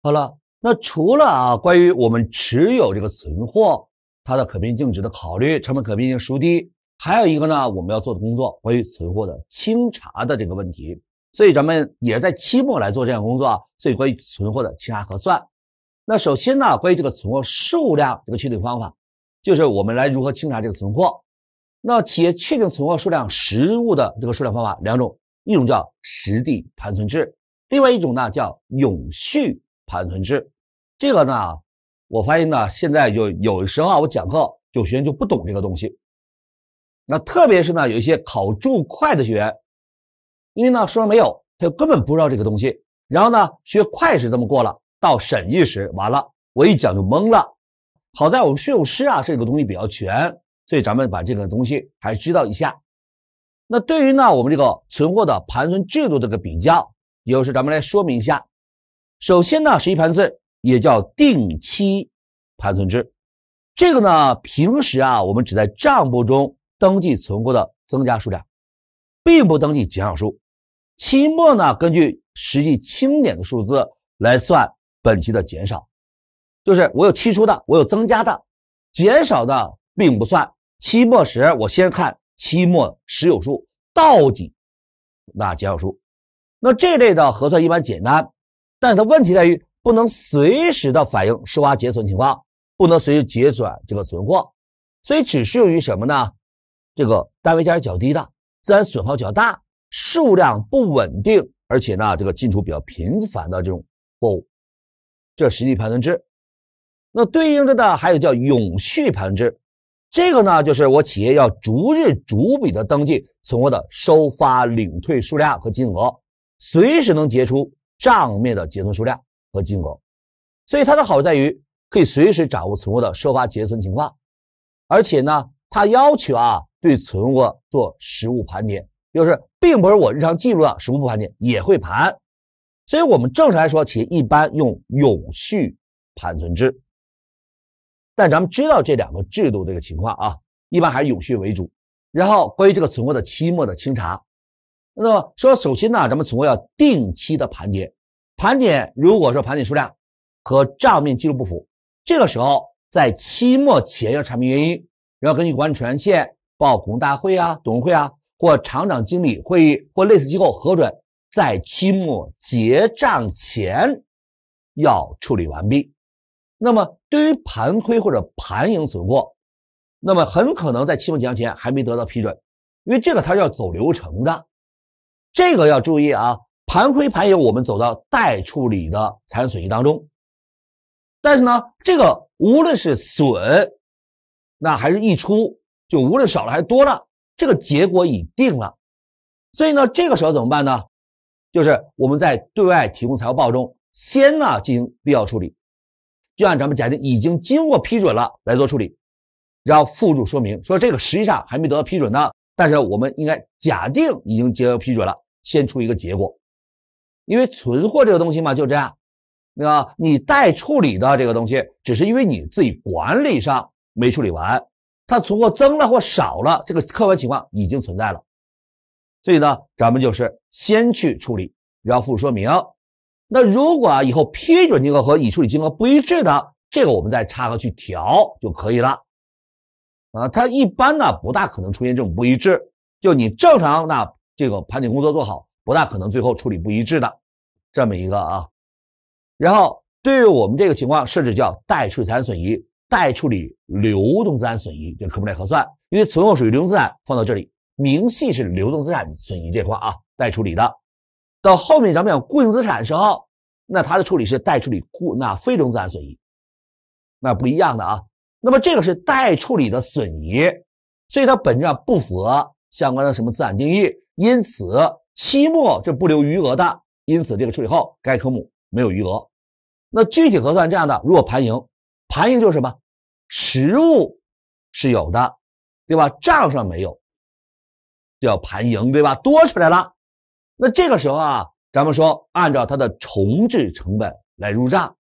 好了，那除了啊，关于我们持有这个存货它的可变净值的考虑，成本可变性孰低，还有一个呢，我们要做的工作，关于存货的清查的这个问题，所以咱们也在期末来做这项工作。所以关于存货的清查核算，那首先呢，关于这个存货数量这个确定方法，就是我们来如何清查这个存货。那企业确定存货数量实物的这个数量方法两种，一种叫实地盘存制，另外一种呢叫永续。盘存制，这个呢，我发现呢，现在就有时候啊，我讲课有学员就不懂这个东西。那特别是呢，有一些考注会的学员，因为呢说没有，他就根本不知道这个东西。然后呢，学会是这么过了，到审计时完了，我一讲就懵了。好在我们税务师啊，这个东西比较全，所以咱们把这个东西还知道一下。那对于呢，我们这个存货的盘存制度这个比较，有时咱们来说明一下。首先呢，是一盘存，也叫定期盘存制。这个呢，平时啊，我们只在账簿中登记存货的增加数量，并不登记减少数。期末呢，根据实际清点的数字来算本期的减少，就是我有期初的，我有增加的，减少的并不算。期末时，我先看期末实有数到底那减少数，那这类的核算一般简单。但是它问题在于不能随时的反映收发结存情况，不能随时结转这个存货，所以只适用于什么呢？这个单位价值较低的、自然损耗较大、数量不稳定，而且呢这个进出比较频繁的这种货物，这实际盘存制。那对应着的还有叫永续盘存制，这个呢就是我企业要逐日逐笔的登记存货的收发领退数量和金额，随时能结出。账面的结存数量和金额，所以它的好在于可以随时掌握存货的收发结存情况，而且呢，它要求啊对存货做实物盘点，就是并不是我日常记录的实物不盘点也会盘，所以我们正常来说，企业一般用永续盘存制，但咱们知道这两个制度这个情况啊，一般还是永续为主。然后关于这个存货的期末的清查。那么说，首先呢，咱们总要定期的盘点。盘点如果说盘点数量和账面记录不符，这个时候在期末前要查明原因，然后根据管理权限报股东大会啊、董事会啊或厂长经理会议或类似机构核准，在期末结账前要处理完毕。那么对于盘亏或者盘盈存货，那么很可能在期末结账前还没得到批准，因为这个它要走流程的。这个要注意啊，盘亏盘盈我们走到待处理的财产损益当中。但是呢，这个无论是损，那还是溢出，就无论少了还是多了，这个结果已定了。所以呢，这个时候怎么办呢？就是我们在对外提供财务报中，先呢进行必要处理，就按咱们假定已经经过批准了来做处理，然后附注说明说这个实际上还没得到批准呢。但是，我们应该假定已经接受批准了，先出一个结果，因为存货这个东西嘛，就这样。对吧？你待处理的这个东西，只是因为你自己管理上没处理完，它存货增了或少了，这个客观情况已经存在了。所以呢，咱们就是先去处理，然后附说明。那如果以后批准金额和已处理金额不一致的，这个我们再差额去调就可以了。啊，它一般呢不大可能出现这种不一致，就你正常那这个盘点工作做好，不大可能最后处理不一致的这么一个啊。然后对于我们这个情况，设置叫待资产损益、待处理流动资产损益，就科目内核算，因为存货属于流动资产，放到这里明细是流动资产损益这块啊，待处理的。到后面咱们讲固定资产的时候，那它的处理是待处理固那非流动资产损益，那不一样的啊。那么这个是待处理的损益，所以它本质上不符合相关的什么资产定义，因此期末这不留余额的，因此这个处理后该科目没有余额。那具体核算这样的，如果盘盈，盘盈就是什么，实物是有的，对吧？账上没有，叫盘盈，对吧？多出来了。那这个时候啊，咱们说按照它的重置成本来入账，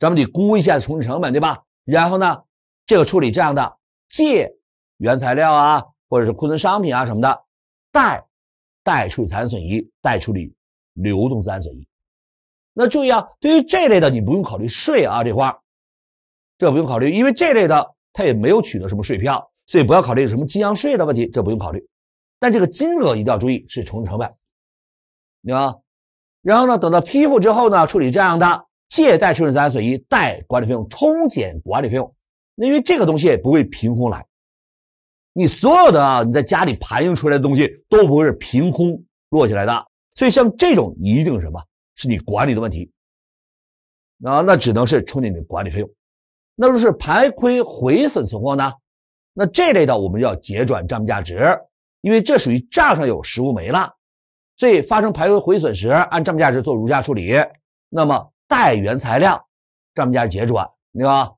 咱们得估一下重置成本，对吧？然后呢？这个处理这样的借原材料啊，或者是库存商品啊什么的，贷贷处理残损益，贷处理流动资产损益。那注意啊，对于这类的你不用考虑税啊，这块这不用考虑，因为这类的它也没有取得什么税票，所以不要考虑什么进项税的问题，这不用考虑。但这个金额一定要注意是重成本，对吧？然后呢，等到批复之后呢，处理这样的借贷处理资产损益，贷管理费用冲减管理费用。因为这个东西也不会凭空来，你所有的啊你在家里盘盈出来的东西都不会是凭空落下来的，所以像这种一定是什么是你管理的问题，啊，那只能是冲你你管理费用。那如果是盘亏毁损存货呢？那这类的我们要结转账面价值，因为这属于账上有实物没了，所以发生盘亏毁损时，按账面价值做如下处理：那么待原材料账面价值结转，对吧？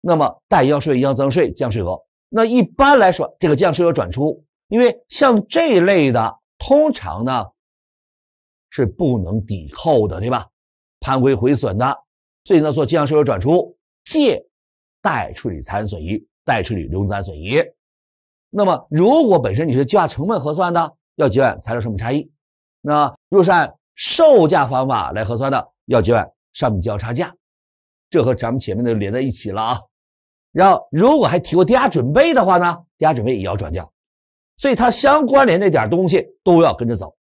那么待销税、应增值税降税额，那一般来说，这个降税额转出，因为像这一类的，通常呢是不能抵扣的，对吧？盘亏毁损的，所以呢做进项税额转出，借，贷处理残损益、贷处理流动资产损益。那么如果本身你是计划成本核算的，要结算材料成本差异；那若是按售价方法来核算的，要结算商品交差价。这和咱们前面的连在一起了啊。然后，如果还提过抵押准备的话呢，抵押准备也要转掉，所以它相关联那点东西都要跟着走。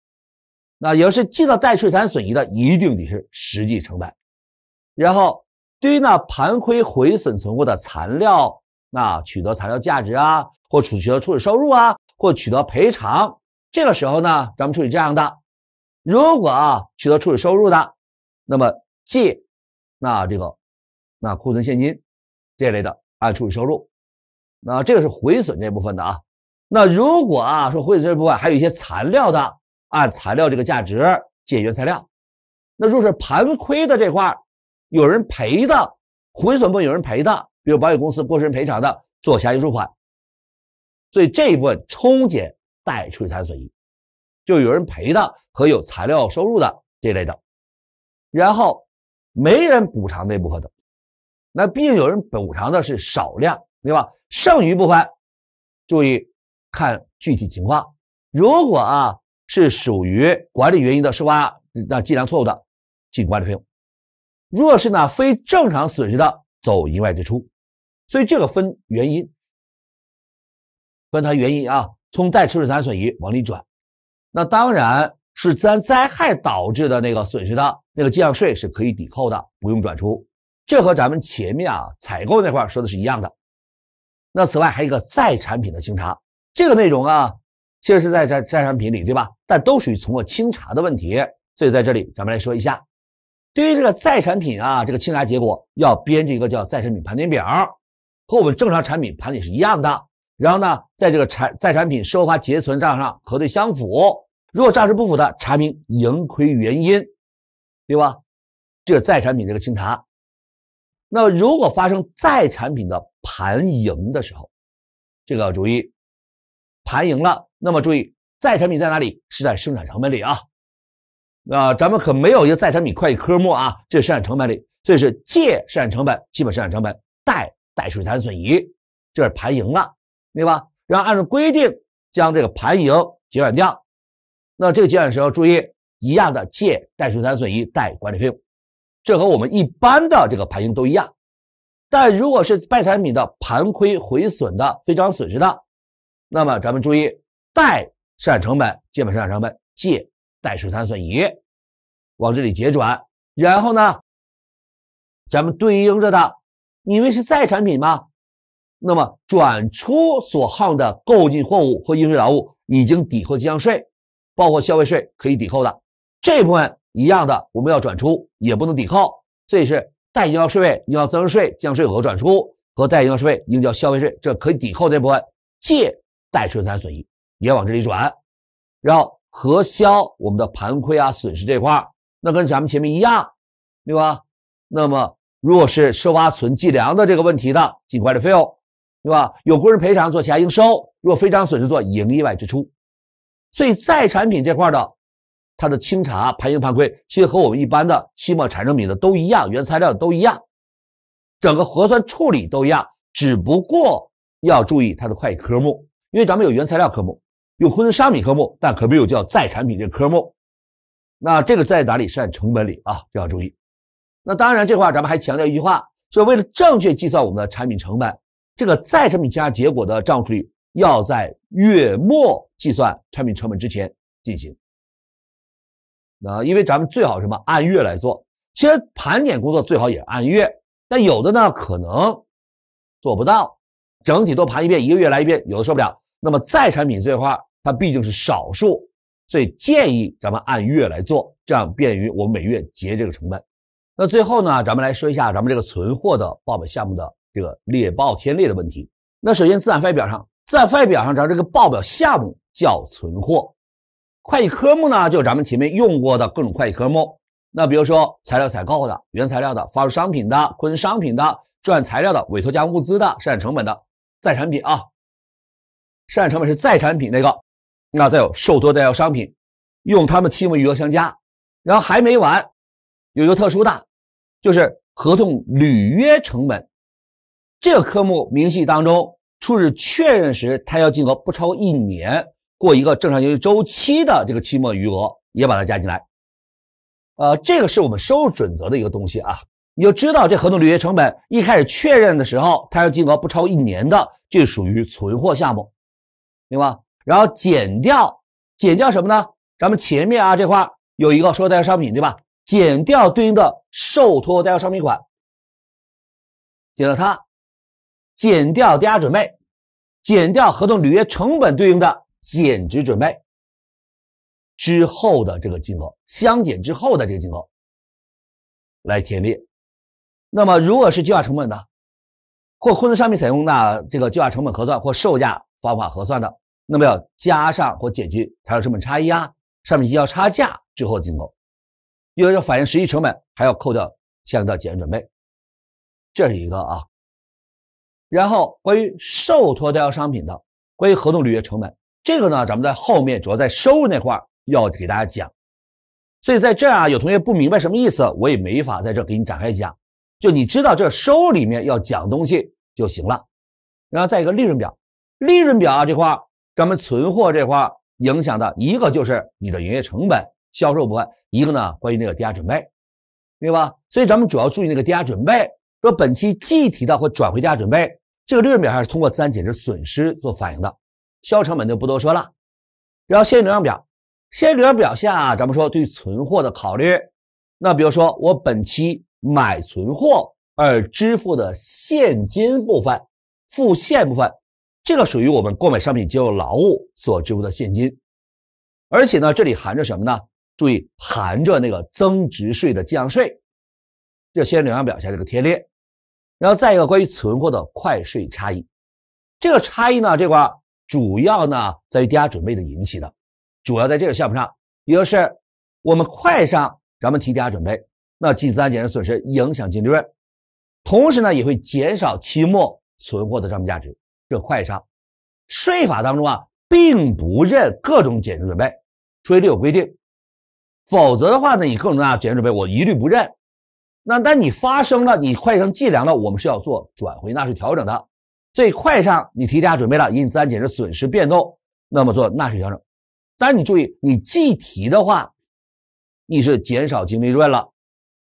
那要是记到待税产损益的，一定得是实际成本。然后，对于那盘亏毁损存货的材料，那取得材料价值啊，或取得处理收入啊，或取得赔偿，这个时候呢，咱们处理这样的：如果啊取得处理收入的，那么借那这个那库存现金这一类的。按处理收入，那这个是毁损这部分的啊。那如果啊说毁损这部分还有一些材料的，按材料这个价值借原材料。那若是盘亏的这块有人赔的，毁损部分有人赔的，比如保险公司过失人赔偿的，做其他应收款。所以这一部分冲减待处理资产损益，就有人赔的和有材料收入的这类的，然后没人补偿那部分的。那毕竟有人补偿的是少量，对吧？剩余部分，注意看具体情况。如果啊是属于管理原因的，是吧？那计量错误的，进管理费用；若是呢非正常损失的，走营外支出。所以这个分原因，分它原因啊，从带出置产损益往里转。那当然是自然灾害导致的那个损失的那个进项税是可以抵扣的，不用转出。这和咱们前面啊采购那块说的是一样的。那此外还有一个在产品的清查，这个内容啊其实是在在在产品里，对吧？但都属于通过清查的问题，所以在这里咱们来说一下，对于这个在产品啊这个清查结果要编制一个叫在产品盘点表，和我们正常产品盘点是一样的。然后呢，在这个产在产品收发结存账上核对相符，如果账实不符的，查明盈亏原因，对吧？这个在产品这个清查。那如果发生再产品的盘盈的时候，这个要注意，盘盈了，那么注意，再产品在哪里？是在生产成本里啊。那咱们可没有一个再产品会计科目啊，这生产成本里，所以是借生产成本，基本生产成本，贷税处理损益，这是盘盈了，对吧？然后按照规定将这个盘盈结转掉，那这个结转时候注意一样的，借税处理损益，贷管理费用。这和我们一般的这个盘盈都一样，但如果是债产品的盘亏、回损的非常损失的，那么咱们注意，贷生产成本、借生产成本，借贷税三损益，往这里结转。然后呢，咱们对应着的，因为是再产品嘛，那么转出所耗的购进货物或应税劳务已经抵扣进项税，包括消费税可以抵扣的这部分。一样的，我们要转出也不能抵扣，所以是代应销税位应交增值税、降税额转出和代应销税位应交消费税，这可以抵扣这部分借代税资损益也往这里转，然后核销我们的盘亏啊损失这块，那跟咱们前面一样，对吧？那么如果是收发存计量的这个问题的，尽快的费用，对吧？有工人赔偿做其他应收，若非常损失做营业外支出，所以在产品这块的。它的清查盘盈盘亏，其实和我们一般的期末产成品的都一样，原材料都一样，整个核算处理都一样，只不过要注意它的会计科目，因为咱们有原材料科目，有库存商品科目，但可没有叫在产品这科目。那这个在哪里是按成本里啊？要注意。那当然这块咱们还强调一句话，就为了正确计算我们的产品成本，这个在产品加结果的账务处理要在月末计算产品成本之前进行。啊，因为咱们最好什么按月来做，其实盘点工作最好也按月，但有的呢可能做不到，整体都盘一遍，一个月来一遍，有的受不了。那么再产品这块，它毕竟是少数，所以建议咱们按月来做，这样便于我们每月结这个成本。那最后呢，咱们来说一下咱们这个存货的报表项目的这个列报天列的问题。那首先资产负债表上，资负债表上咱这个报表项目叫存货。会计科目呢，就是咱们前面用过的各种会计科目。那比如说材料采购的、原材料的、发出商品的、库存商品的、赚材料的、委托加工物资的、生产成本的在产品啊，生产成本是在产品那个。那再有受托代销商品，用他们期末余额相加。然后还没完，有一个特殊的，就是合同履约成本这个科目明细当中，初始确认时摊销金额不超一年。过一个正常营业周期的这个期末余额也把它加进来，呃，这个是我们收入准则的一个东西啊。你就知道这合同履约成本一开始确认的时候，它要金额不超一年的，这属于存货项目，对吧？然后减掉，减掉什么呢？咱们前面啊这块有一个收代销商品，对吧？减掉对应的受托代销商品款，减掉它，减掉抵押准备，减掉合同履约成本对应的。减值准备之后的这个金额相减之后的这个金额来填列。那么如果是计划成本的，或库存商品采用的这个计划成本核算或售价方法核算的，那么要加上或减去材料成本差异啊，商品经销差价之后的金额，又要反映实际成本，还要扣掉相应的减值准备，这是一个啊。然后关于受托代销商品的，关于合同履约成本。这个呢，咱们在后面主要在收入那块儿要给大家讲，所以在这儿啊，有同学不明白什么意思，我也没法在这儿给你展开讲，就你知道这收入里面要讲东西就行了。然后再一个利润表，利润表啊这块，咱们存货这块影响的一个就是你的营业成本、销售部分，一个呢关于那个抵押准备，对吧？所以咱们主要注意那个抵押准备，说本期计提的或转回递准备，这个利润表还是通过资产减值损失做反映的。销成本就不多说了，然后现金流量表，现金流量表下啊，咱们说对存货的考虑，那比如说我本期买存货而支付的现金部分，付现部分，这个属于我们购买商品、接受劳务所支付的现金，而且呢，这里含着什么呢？注意含着那个增值税的进项税，这现金流量表下这个贴列，然后再一个关于存货的快税差异，这个差异呢这块。主要呢在于递压准备的引起的，主要在这个项目上，也就是我们快上咱们提递压准备，那计资产减值损失，影响净利润，同时呢也会减少期末存货的账面价值。这快上，税法当中啊，并不认各种减值准备，税律有规定，否则的话呢，你各种样减值准备我一律不认。那但你发生了，你快上计量了，我们是要做转回纳税调整的。最快上你提价准备了，因起资产减值损失变动，那么做纳税调整。但是你注意，你计提的话，你是减少净利润了，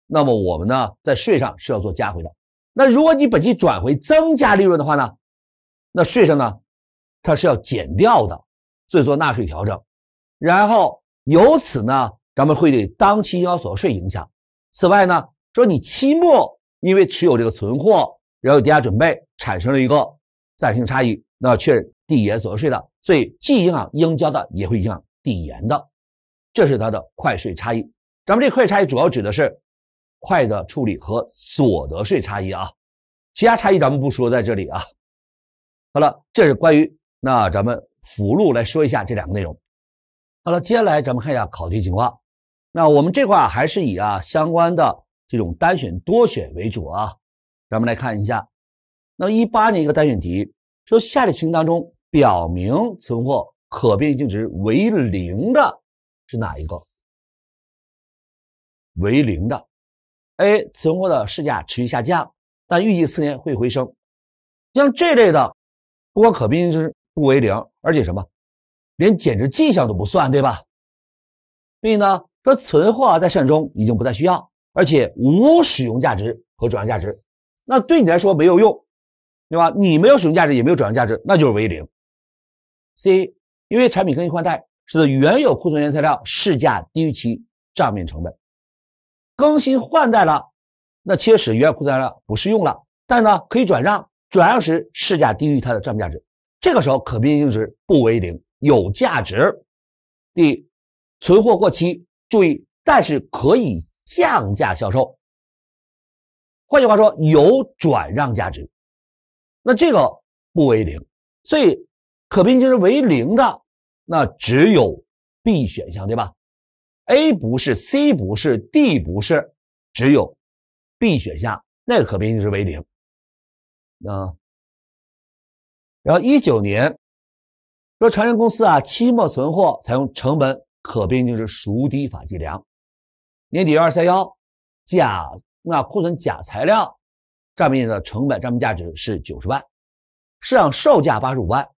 那么我们呢，在税上是要做加回的。那如果你本期转回增加利润的话呢，那税上呢，它是要减掉的，所以做纳税调整。然后由此呢，咱们会对当期应交所得税影响。此外呢，说你期末因为持有这个存货。然后底下准备产生了一个暂时差异，那确认递延所得税的，所以既影响应交的，也会影响递延的，这是它的快税差异。咱们这快差异主要指的是快的处理和所得税差异啊，其他差异咱们不说在这里啊。好了，这是关于那咱们辅录来说一下这两个内容。好了，接下来咱们看一下考题情况。那我们这块还是以啊相关的这种单选多选为主啊。咱们来看一下，那一八年一个单选题，说下列情形当中表明存货可变净值为零的是哪一个？为零的，A 存货的市价持续下降，但预计次年会回升，像这类的，不光可变性值不为零，而且什么，连减值迹象都不算，对吧？B 呢说存货在市场中已经不再需要，而且无使用价值和转让价值。那对你来说没有用，对吧？你没有使用价值，也没有转让价值，那就是为零。C，因为产品更新换代使得原有库存原材料市价低于其账面成本，更新换代了，那其实原有库存材料不适用了，但呢可以转让，转让时市价低于它的账面价值，这个时候可变现净值不为零，有价值。D，存货过期，注意，但是可以降价销售。换句话说，有转让价值，那这个不为零，所以可变净值为零的，那只有 B 选项，对吧？A 不是，C 不是，D 不是，只有 B 选项，那个可变净值为零啊。然后一九年说，长源公司啊，期末存货采用成本可变净值孰低法计量，年底二三幺价。那库存假材料账面的成本、账面价值是九十万，市场售价八十五万，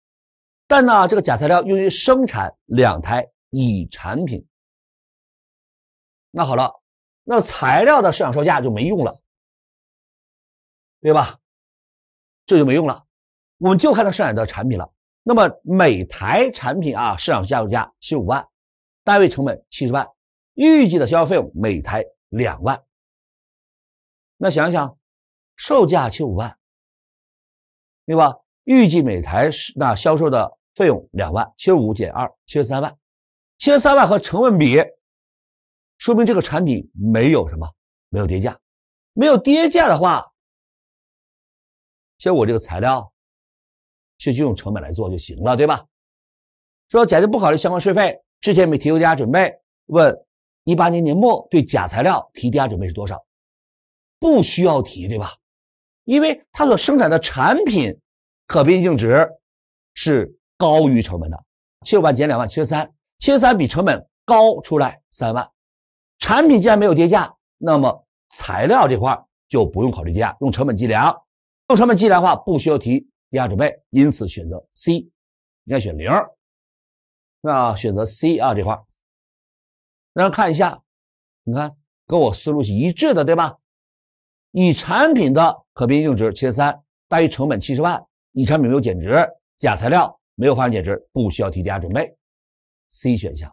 但呢，这个假材料用于生产两台乙产品。那好了，那材料的市场售价就没用了，对吧？这就没用了，我们就看它生产的产品了。那么每台产品啊，市场价售价七十五万，单位成本七十万，预计的销售费用每台两万。那想想，售价七十五万，对吧？预计每台是那销售的费用两万，七十五减二，七十三万。七十三万和成本比，说明这个产品没有什么没有跌价，没有跌价的话，像我这个材料，其实就用成本来做就行了，对吧？说假设不考虑相关税费，之前没提跌价准备。问一八年年末对假材料提跌价准备是多少？不需要提，对吧？因为它所生产的产品可变净值是高于成本的，七十万减两万七十三，七十三比成本高出来三万。产品既然没有跌价，那么材料这块就不用考虑跌价，用成本计量。用成本计量的话，不需要提跌价准备。因此选择 C，应该选零。那选择 C 啊，这块。那看一下，你看跟我思路是一致的，对吧？乙产品的可变性净值七十三大于成本七十万，乙产品没有减值，甲材料没有发生减值，不需要提加准备。C 选项。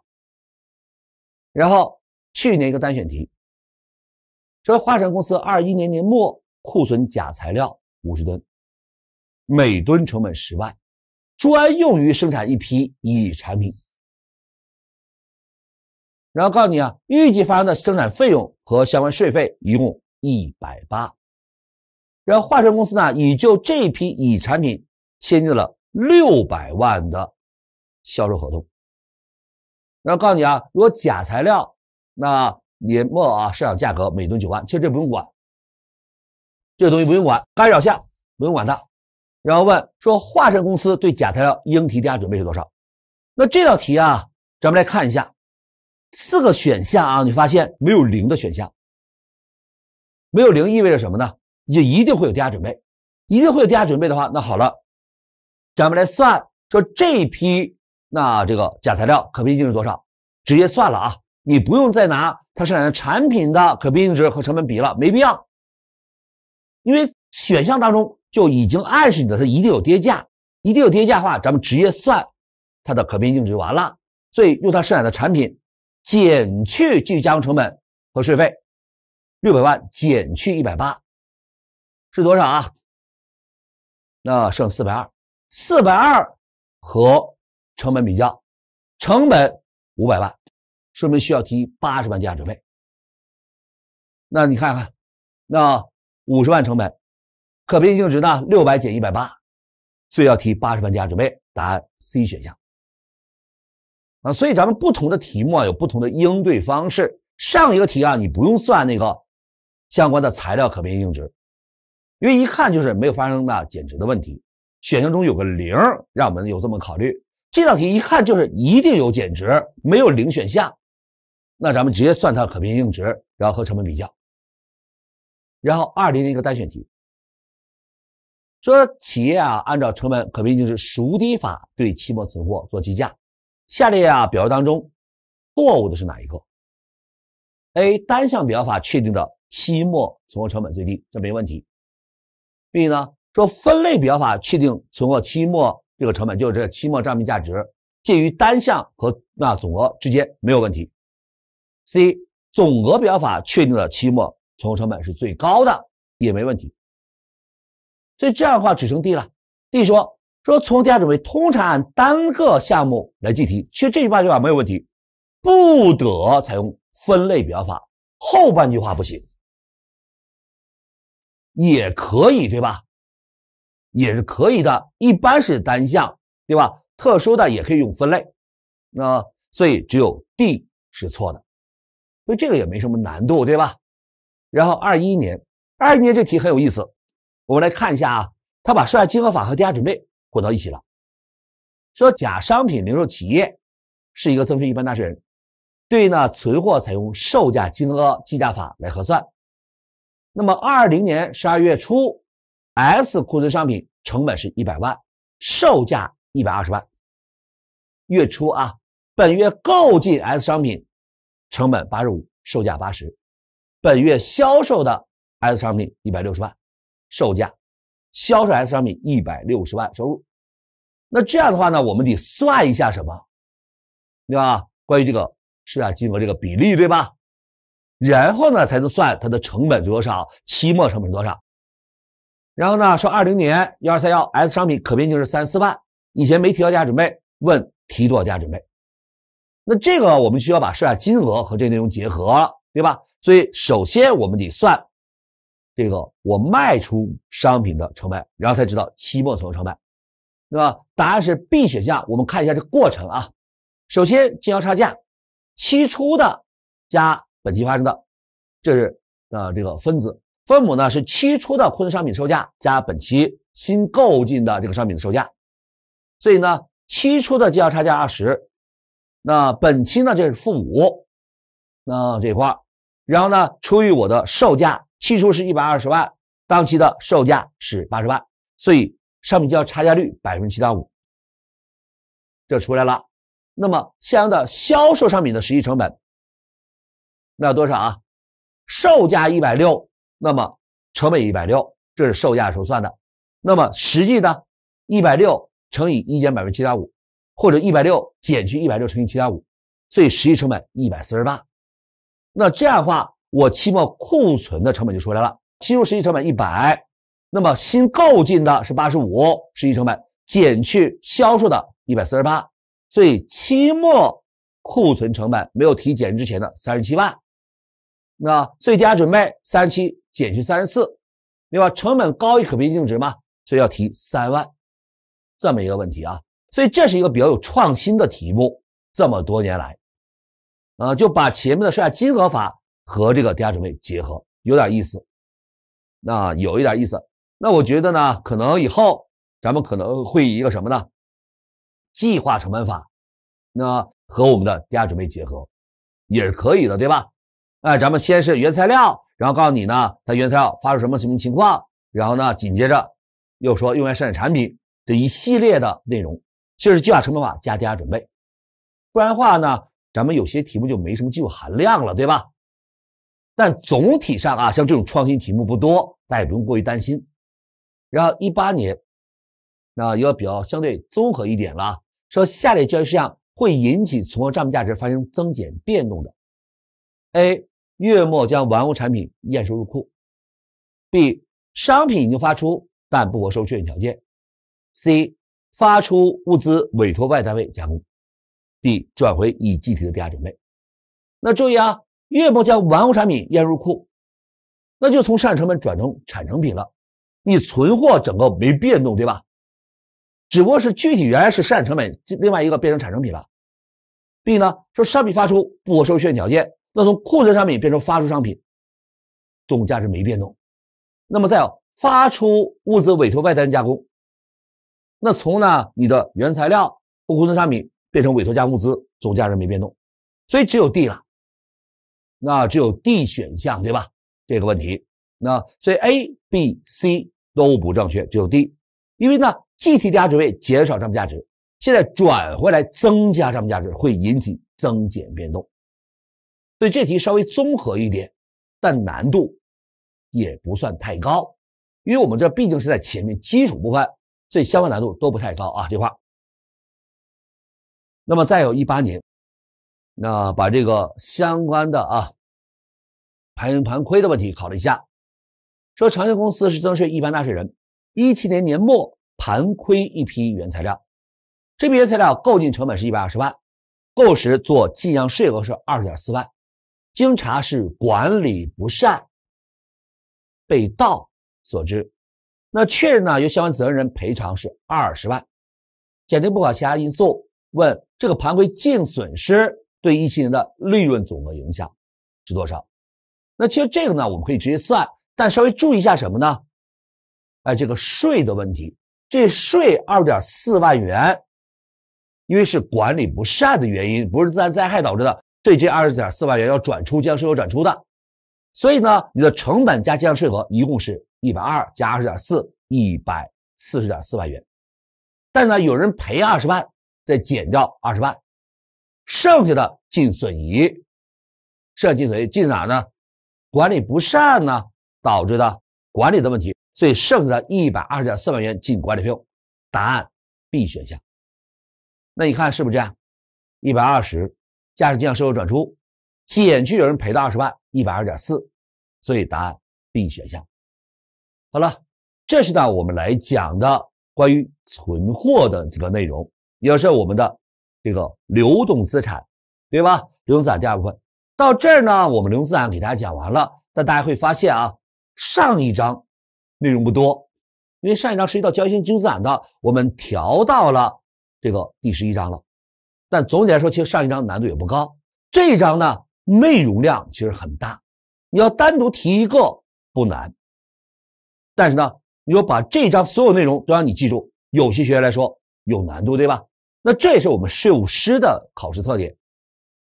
然后去年一个单选题，说华晨公司二一年年末库存甲材料五十吨，每吨成本十万，专用于生产一批乙产品。然后告诉你啊，预计发生的生产费用和相关税费一共。一百八，然后华成公司呢，已就这批乙产品签订了六百万的销售合同。然后告诉你啊，如果假材料那年末啊市场价格每吨九万，其实这不用管，这个东西不用管，干扰项不用管它。然后问说，化成公司对假材料应提价准备是多少？那这道题啊，咱们来看一下，四个选项啊，你发现没有零的选项？没有零意味着什么呢？也一定会有跌价准备，一定会有跌价准备的话，那好了，咱们来算，说这批那这个假材料可变净值多少？直接算了啊，你不用再拿它生产的产品的可变净值和成本比了，没必要，因为选项当中就已经暗示你了，它一定有跌价，一定有跌价的话，咱们直接算它的可变净值就完了，所以用它生产的产品减去续加工成本和税费。六百万减去一百八，是多少啊？那剩四百二，四百二和成本比较，成本五百万，说明需要提八十万价准备。那你看看，那五十万成本，可变净值呢？六百减一百八，所以要提八十万价准备。答案 C 选项啊，所以咱们不同的题目啊，有不同的应对方式。上一个题啊，你不用算那个。相关的材料可变性值，因为一看就是没有发生的减值的问题。选项中有个零，让我们有这么考虑。这道题一看就是一定有减值，没有零选项，那咱们直接算它可变性值，然后和成本比较。然后二零的一个单选题，说企业啊按照成本可变性是孰低法对期末存货做计价。下列啊表格当中错误的是哪一个？A 单向表法确定的。期末存货成本最低，这没问题。B 呢说分类表法确定存货期末这个成本就是这期末账面价值介于单项和那总额之间没有问题。C 总额表法确定的期末存货成本是最高的也没问题。所以这样的话只剩 D 了。D 说说存货价准备通常按单个项目来计提，其实这句话没有问题，不得采用分类表法。后半句话不行。也可以，对吧？也是可以的，一般是单项，对吧？特殊的也可以用分类。那所以只有 D 是错的，所以这个也没什么难度，对吧？然后二一年，二一年这题很有意思，我们来看一下啊，他把售价金额法和低价准备混到一起了，说甲商品零售企业是一个增值税一般纳税人，对呢，存货采用售价金额计价法来核算。那么二零年十二月初，S 库存商品成本是一百万，售价一百二十万。月初啊，本月购进 S 商品成本八十五，售价八十。本月销售的 S 商品一百六十万，售价销售 S 商品一百六十万收入。那这样的话呢，我们得算一下什么，对吧？关于这个售价金额这个比例，对吧？然后呢，才能算它的成本是多少，期末成本多少。然后呢，说二零年1二三1 S 商品可变性是三四万，以前没提到价准备，问提多少价准备？那这个我们需要把剩下金额和这个内容结合了，对吧？所以首先我们得算这个我卖出商品的成本，然后才知道期末所有成本，对吧？答案是 B 选项。我们看一下这过程啊，首先进销差价，期初的加。本期发生的，这是呃这个分子分母呢是期初的库存商品售价加本期新购进的这个商品的售价，所以呢期初的进销差价二十，那本期呢这是负五，那这块，然后呢除以我的售价期初是一百二十万，当期的售价是八十万，所以商品进销差价率百分之七点五，这出来了。那么相应的销售商品的实际成本。那多少啊？售价一百六，那么成本一百六，这是售价时候算的。那么实际呢？一百六乘以一减百分之七点五，或者一百六减去一百六乘以七点五，所以实际成本一百四十八。那这样的话，我期末库存的成本就出来了。期初实际成本一百，那么新购进的是八十五，实际成本减去销售的一百四十八，所以期末库存成本没有提减之前的三十七万。那最佳准备三十七减去三十四，对吧？成本高于可变净值嘛，所以要提三万，这么一个问题啊。所以这是一个比较有创新的题目。这么多年来，啊，就把前面的税下金额法和这个抵押准备结合，有点意思。那有一点意思。那我觉得呢，可能以后咱们可能会以一个什么呢？计划成本法，那和我们的抵押准备结合也是可以的，对吧？哎，咱们先是原材料，然后告诉你呢，它原材料发生什么什么情况，然后呢，紧接着又说用来生产产品这一系列的内容，就是计划成本法加低价准备，不然话呢，咱们有些题目就没什么技术含量了，对吧？但总体上啊，像这种创新题目不多，大家也不用过于担心。然后一八年，那要比较相对综合一点了，说下列交易事项会引起存货账面价值发生增减变动的，A。月末将完物产品验收入库。B 商品已经发出，但不符合收确认条件。C 发出物资委托外单位加工。D 转回已计提的抵押准备。那注意啊，月末将完物产品验入库，那就从生产成本转成产成品了。你存货整个没变动，对吧？只不过是具体原来是生产成本，另外一个变成产成品了。B 呢说商品发出不合收确认条件。那从库存商品变成发出商品，总价值没变动。那么再有发出物资委托外单加工，那从呢你的原材料库存商品变成委托加工物资，总价值没变动，所以只有 D 了。那只有 D 选项对吧？这个问题，那所以 A、B、C 都不正确，只有 D。因为呢，计提价值为减少账面价值，现在转回来增加账面价值会引起增减变动。所以这题稍微综合一点，但难度也不算太高，因为我们这毕竟是在前面基础部分，所以相关难度都不太高啊这块。那么再有一八年，那把这个相关的啊盘盈盘亏的问题考了一下，说长江公司是增税一般纳税人，17年年末盘亏一批原材料，这批原材料购进成本是一百二十万，购时做进项税额是二点四万。经查是管理不善被盗所致，那确认呢由相关责任人赔偿是二十万，鉴定不考其他因素。问这个盘亏净损失对一七年的利润总额影响是多少？那其实这个呢我们可以直接算，但稍微注意一下什么呢？哎，这个税的问题，这税二点四万元，因为是管理不善的原因，不是自然灾害导致的。对这二十点四万元要转出，进项税额转出的，所以呢，你的成本加进项税额一共是一百二加二十点四，一百四十点四万元。但是呢，有人赔二十万，再减掉二十万，剩下的进损益，剩下进损益进哪呢？管理不善呢导致的管理的问题，所以剩下的一百二十点四万元进管理费用。答案 B 选项。那你看是不是这样？一百二十。驾驶进项收入转出，减去有人赔的二十万一百二点四，所以答案 B 选项。好了，这是呢我们来讲的关于存货的这个内容，也是我们的这个流动资产，对吧？流动资产第二部分到这儿呢，我们流动资产给大家讲完了。但大家会发现啊，上一章内容不多，因为上一章涉及到交易性金融资产的，我们调到了这个第十一章了。但总体来说，其实上一章难度也不高。这一章呢，内容量其实很大，你要单独提一个不难。但是呢，你要把这一章所有内容都让你记住，有些学员来说有难度，对吧？那这也是我们税务师的考试特点，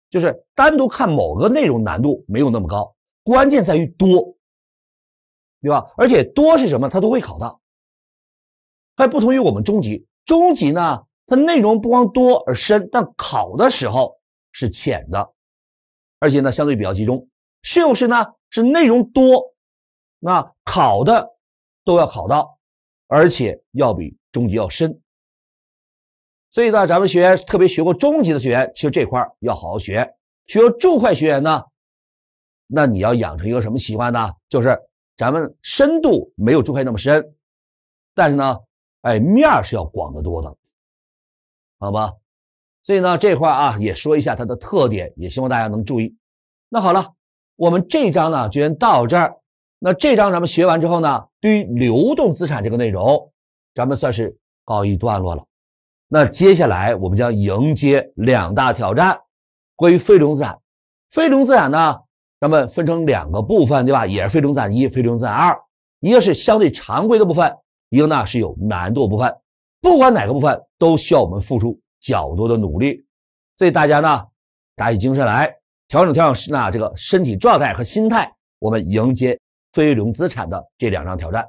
就是单独看某个内容难度没有那么高，关键在于多，对吧？而且多是什么？它都会考到。还不同于我们中级，中级呢？它内容不光多而深，但考的时候是浅的，而且呢相对比较集中。试用师呢是内容多，那考的都要考到，而且要比中级要深。所以呢，咱们学员特别学过中级的学员，其实这块要好好学。学过注会学员呢，那你要养成一个什么习惯呢？就是咱们深度没有注会那么深，但是呢，哎面是要广得多的。好吧，所以呢这块啊也说一下它的特点，也希望大家能注意。那好了，我们这章呢就先到这儿。那这章咱们学完之后呢，对于流动资产这个内容，咱们算是告一段落了。那接下来我们将迎接两大挑战，关于非流动资产。非流动资产呢，咱们分成两个部分，对吧？也是非流动资产一、非流动资产二，一个是相对常规的部分，一个呢是有难度部分。不管哪个部分都需要我们付出较多的努力，所以大家呢打起精神来，调整调整那这个身体状态和心态，我们迎接非融资产的这两张挑战。